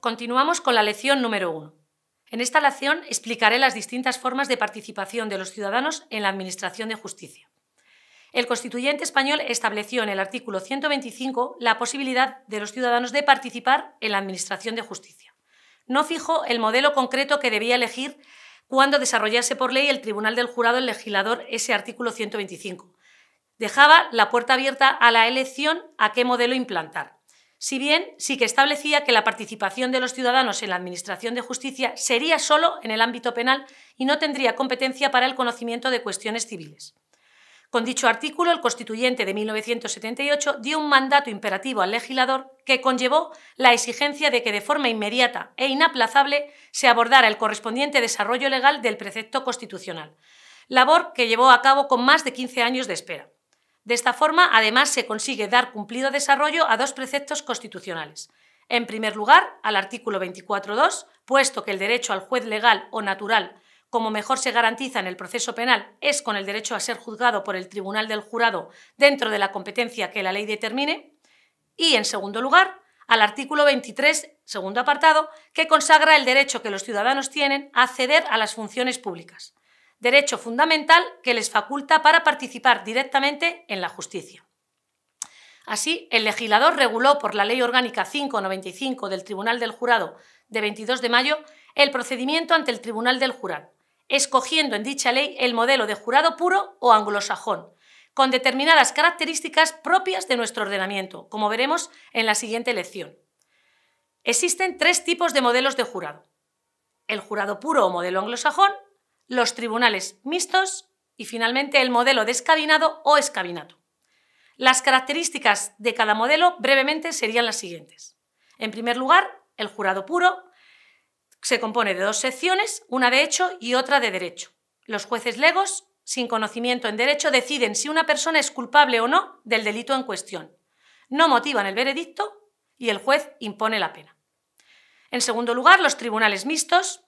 Continuamos con la lección número uno. En esta lección explicaré las distintas formas de participación de los ciudadanos en la Administración de Justicia. El constituyente español estableció en el artículo 125 la posibilidad de los ciudadanos de participar en la Administración de Justicia. No fijó el modelo concreto que debía elegir cuando desarrollase por ley el Tribunal del Jurado el Legislador ese artículo 125, dejaba la puerta abierta a la elección a qué modelo implantar. Si bien sí que establecía que la participación de los ciudadanos en la Administración de Justicia sería solo en el ámbito penal y no tendría competencia para el conocimiento de cuestiones civiles. Con dicho artículo, el constituyente de 1978 dio un mandato imperativo al legislador que conllevó la exigencia de que de forma inmediata e inaplazable se abordara el correspondiente desarrollo legal del precepto constitucional, labor que llevó a cabo con más de 15 años de espera. De esta forma, además, se consigue dar cumplido desarrollo a dos preceptos constitucionales. En primer lugar, al artículo 24.2, puesto que el derecho al juez legal o natural, como mejor se garantiza en el proceso penal, es con el derecho a ser juzgado por el Tribunal del Jurado dentro de la competencia que la ley determine. Y, en segundo lugar, al artículo 23, segundo apartado, que consagra el derecho que los ciudadanos tienen a acceder a las funciones públicas derecho fundamental que les faculta para participar directamente en la justicia. Así, el legislador reguló por la Ley Orgánica 595 del Tribunal del Jurado de 22 de mayo el procedimiento ante el Tribunal del Jurado, escogiendo en dicha ley el modelo de jurado puro o anglosajón, con determinadas características propias de nuestro ordenamiento, como veremos en la siguiente lección. Existen tres tipos de modelos de jurado. El jurado puro o modelo anglosajón, los tribunales mixtos y finalmente el modelo de o escabinato. Las características de cada modelo brevemente serían las siguientes. En primer lugar, el jurado puro se compone de dos secciones, una de hecho y otra de derecho. Los jueces legos, sin conocimiento en derecho, deciden si una persona es culpable o no del delito en cuestión. No motivan el veredicto y el juez impone la pena. En segundo lugar, los tribunales mixtos,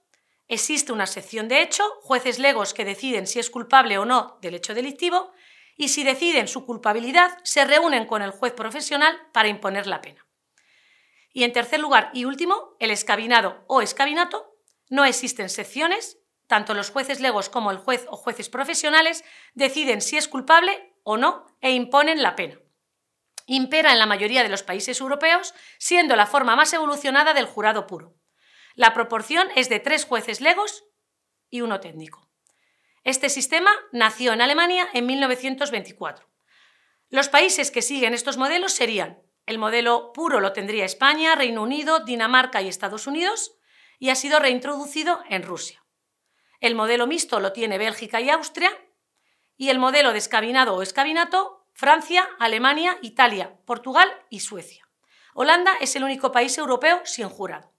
Existe una sección de hecho, jueces legos que deciden si es culpable o no del hecho delictivo, y si deciden su culpabilidad, se reúnen con el juez profesional para imponer la pena. Y en tercer lugar y último, el escabinado o escabinato. No existen secciones, tanto los jueces legos como el juez o jueces profesionales deciden si es culpable o no e imponen la pena. Impera en la mayoría de los países europeos, siendo la forma más evolucionada del jurado puro. La proporción es de tres jueces legos y uno técnico. Este sistema nació en Alemania en 1924. Los países que siguen estos modelos serían, el modelo puro lo tendría España, Reino Unido, Dinamarca y Estados Unidos, y ha sido reintroducido en Rusia. El modelo mixto lo tiene Bélgica y Austria, y el modelo de o escabinato, Francia, Alemania, Italia, Portugal y Suecia. Holanda es el único país europeo sin jurado.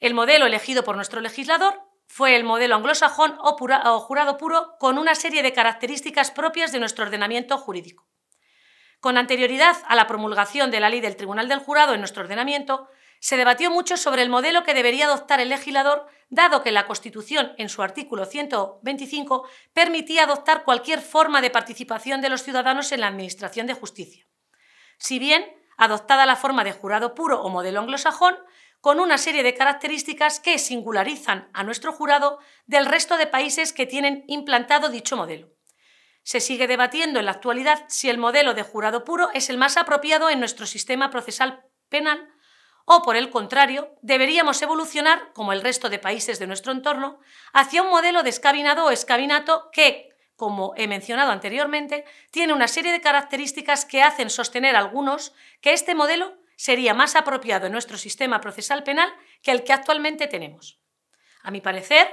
El modelo elegido por nuestro legislador fue el modelo anglosajón o, jurado puro con una serie de características propias de nuestro ordenamiento jurídico. Con anterioridad a la promulgación de la ley del Tribunal del Jurado en nuestro ordenamiento, se debatió mucho sobre el modelo que debería adoptar el legislador, dado que la Constitución, en su artículo 125, permitía adoptar cualquier forma de participación de los ciudadanos en la Administración de Justicia. Si bien, adoptada la forma de jurado puro o modelo anglosajón, con una serie de características que singularizan a nuestro jurado del resto de países que tienen implantado dicho modelo. Se sigue debatiendo en la actualidad si el modelo de jurado puro es el más apropiado en nuestro sistema procesal penal o, por el contrario, deberíamos evolucionar, como el resto de países de nuestro entorno, hacia un modelo de escabinado o escabinato que, como he mencionado anteriormente, tiene una serie de características que hacen sostener algunos que este modelo sería más apropiado en nuestro sistema procesal penal que el que actualmente tenemos. A mi parecer,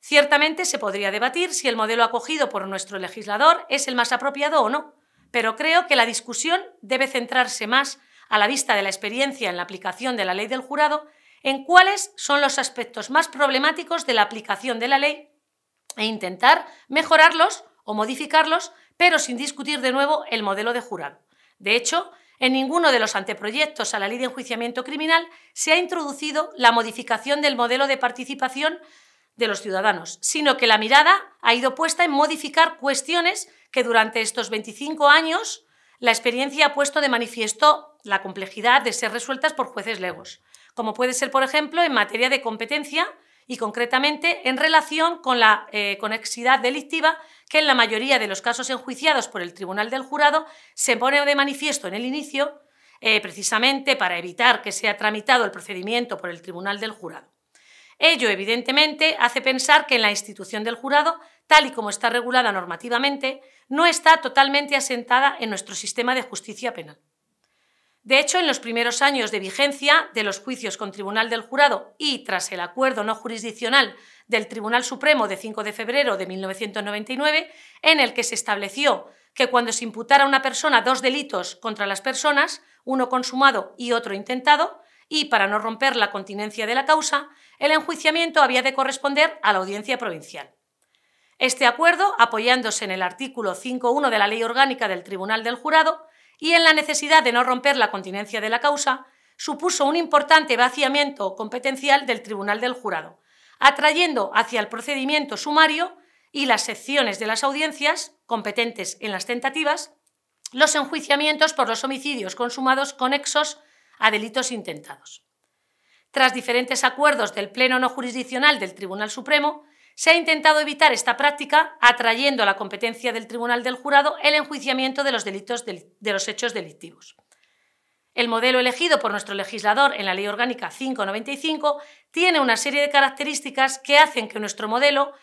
ciertamente se podría debatir si el modelo acogido por nuestro legislador es el más apropiado o no, pero creo que la discusión debe centrarse más, a la vista de la experiencia en la aplicación de la ley del jurado, en cuáles son los aspectos más problemáticos de la aplicación de la ley e intentar mejorarlos o modificarlos, pero sin discutir de nuevo el modelo de jurado. De hecho, en ninguno de los anteproyectos a la ley de enjuiciamiento criminal se ha introducido la modificación del modelo de participación de los ciudadanos, sino que la mirada ha ido puesta en modificar cuestiones que durante estos 25 años la experiencia ha puesto de manifiesto la complejidad de ser resueltas por jueces legos, como puede ser, por ejemplo, en materia de competencia y concretamente en relación con la eh, conexidad delictiva que en la mayoría de los casos enjuiciados por el Tribunal del Jurado se pone de manifiesto en el inicio, eh, precisamente para evitar que sea tramitado el procedimiento por el Tribunal del Jurado. Ello, evidentemente, hace pensar que en la institución del jurado, tal y como está regulada normativamente, no está totalmente asentada en nuestro sistema de justicia penal. De hecho, en los primeros años de vigencia de los juicios con Tribunal del Jurado y tras el acuerdo no jurisdiccional del Tribunal Supremo de 5 de febrero de 1999, en el que se estableció que cuando se imputara a una persona dos delitos contra las personas, uno consumado y otro intentado, y para no romper la continencia de la causa, el enjuiciamiento había de corresponder a la audiencia provincial. Este acuerdo, apoyándose en el artículo 5.1 de la Ley Orgánica del Tribunal del Jurado, y en la necesidad de no romper la continencia de la causa, supuso un importante vaciamiento competencial del Tribunal del Jurado, atrayendo hacia el procedimiento sumario y las secciones de las audiencias competentes en las tentativas los enjuiciamientos por los homicidios consumados conexos a delitos intentados. Tras diferentes acuerdos del Pleno no jurisdiccional del Tribunal Supremo, se ha intentado evitar esta práctica atrayendo a la competencia del Tribunal del Jurado el enjuiciamiento de los, delitos de, los hechos delictivos. El modelo elegido por nuestro legislador en la Ley Orgánica 595 tiene una serie de características que hacen que nuestro modelo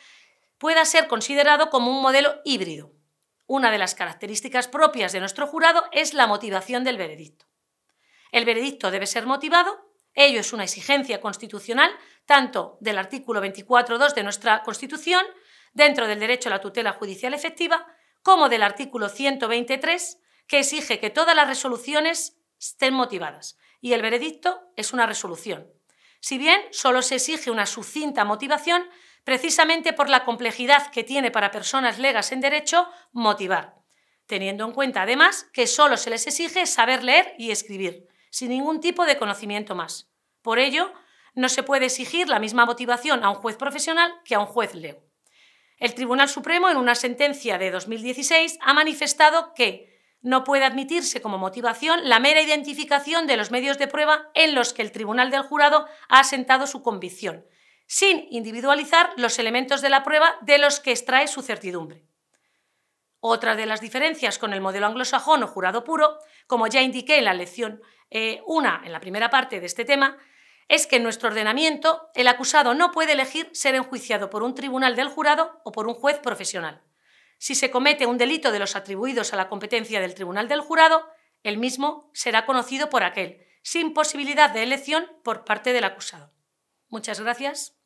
pueda ser considerado como un modelo híbrido. Una de las características propias de nuestro jurado es la motivación del veredicto. El veredicto debe ser motivado, ello es una exigencia constitucional tanto del artículo 24.2 de nuestra Constitución, dentro del derecho a la tutela judicial efectiva, como del artículo 123, que exige que todas las resoluciones estén motivadas y el veredicto es una resolución. Si bien solo se exige una sucinta motivación, precisamente por la complejidad que tiene para personas legas en derecho motivar, teniendo en cuenta además que solo se les exige saber leer y escribir, sin ningún tipo de conocimiento más. Por ello, no se puede exigir la misma motivación a un juez profesional que a un juez leo. El Tribunal Supremo, en una sentencia de 2016, ha manifestado que no puede admitirse como motivación la mera identificación de los medios de prueba en los que el Tribunal del Jurado ha asentado su convicción, sin individualizar los elementos de la prueba de los que extrae su certidumbre. Otra de las diferencias con el modelo anglosajón o jurado puro, como ya indiqué en la lección 1, eh, en la primera parte de este tema, es que en nuestro ordenamiento el acusado no puede elegir ser enjuiciado por un tribunal del jurado o por un juez profesional. Si se comete un delito de los atribuidos a la competencia del tribunal del jurado, el mismo será conocido por aquel, sin posibilidad de elección por parte del acusado. Muchas gracias.